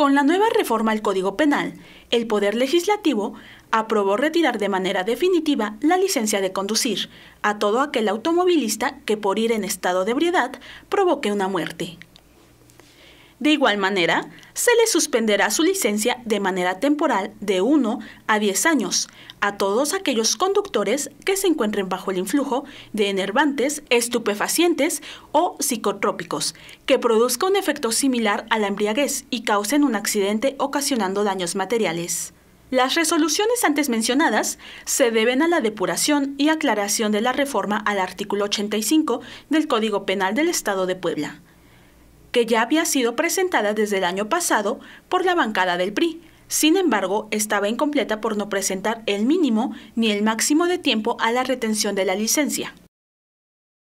Con la nueva reforma al Código Penal, el Poder Legislativo aprobó retirar de manera definitiva la licencia de conducir a todo aquel automovilista que por ir en estado de ebriedad provoque una muerte. De igual manera, se le suspenderá su licencia de manera temporal de 1 a 10 años a todos aquellos conductores que se encuentren bajo el influjo de enervantes, estupefacientes o psicotrópicos, que produzca un efecto similar a la embriaguez y causen un accidente ocasionando daños materiales. Las resoluciones antes mencionadas se deben a la depuración y aclaración de la reforma al artículo 85 del Código Penal del Estado de Puebla que ya había sido presentada desde el año pasado por la bancada del PRI. Sin embargo, estaba incompleta por no presentar el mínimo ni el máximo de tiempo a la retención de la licencia.